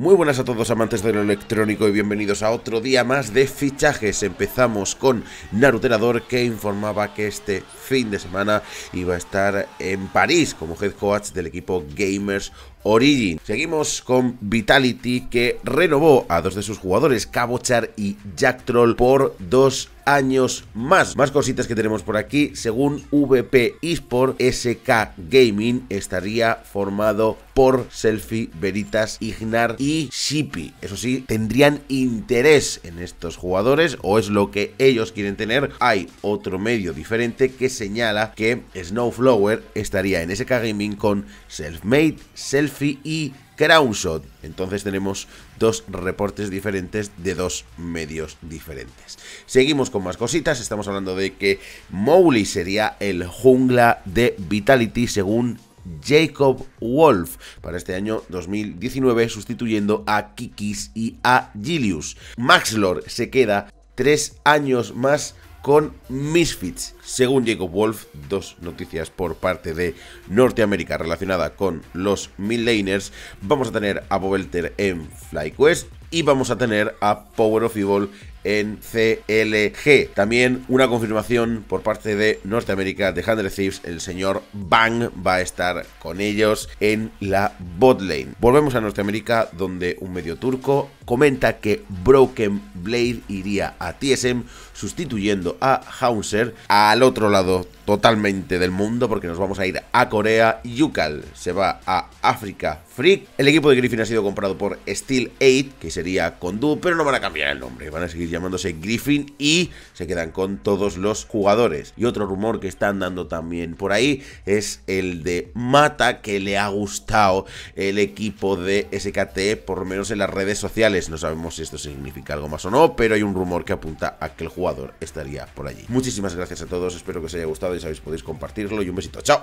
Muy buenas a todos amantes de lo electrónico y bienvenidos a otro día más de fichajes. Empezamos con Naruterador que informaba que este fin de semana iba a estar en París como head coach del equipo Gamers Origin. Seguimos con Vitality que renovó a dos de sus jugadores, Cabochar y Jack Troll, por dos años más. Más cositas que tenemos por aquí. Según VP eSport, SK Gaming estaría formado por Selfie, Veritas, Ignar y Shippy. Eso sí, tendrían interés en estos jugadores o es lo que ellos quieren tener. Hay otro medio diferente que señala que Snowflower estaría en SK Gaming con Selfmade, Selfie y entonces tenemos dos reportes diferentes de dos medios diferentes. Seguimos con más cositas. Estamos hablando de que Mowgli sería el jungla de Vitality según Jacob Wolf para este año 2019 sustituyendo a Kikis y a Gilius. Maxlor se queda tres años más con Misfits. Según Jacob Wolf, dos noticias por parte de Norteamérica relacionada con los Midlaners. Vamos a tener a Bobelter en FlyQuest y vamos a tener a Power of Evil en CLG. También una confirmación por parte de Norteamérica de Hundred Thieves, el señor Bang va a estar con ellos en la botlane. Volvemos a Norteamérica donde un medio turco comenta que Broken Blade iría a TSM sustituyendo a Hauser al otro lado totalmente del mundo porque nos vamos a ir a Corea. Yukal se va a África Freak. El equipo de Griffin ha sido comprado por Steel 8, que sería Condu, pero no van a cambiar el nombre, van a seguir llamándose Griffin y se quedan con todos los jugadores. Y otro rumor que están dando también por ahí es el de Mata que le ha gustado el equipo de SKT, por lo menos en las redes sociales. No sabemos si esto significa algo más o no, pero hay un rumor que apunta a que el jugador estaría por allí. Muchísimas gracias a todos, espero que os haya gustado y sabéis podéis compartirlo y un besito. ¡Chao!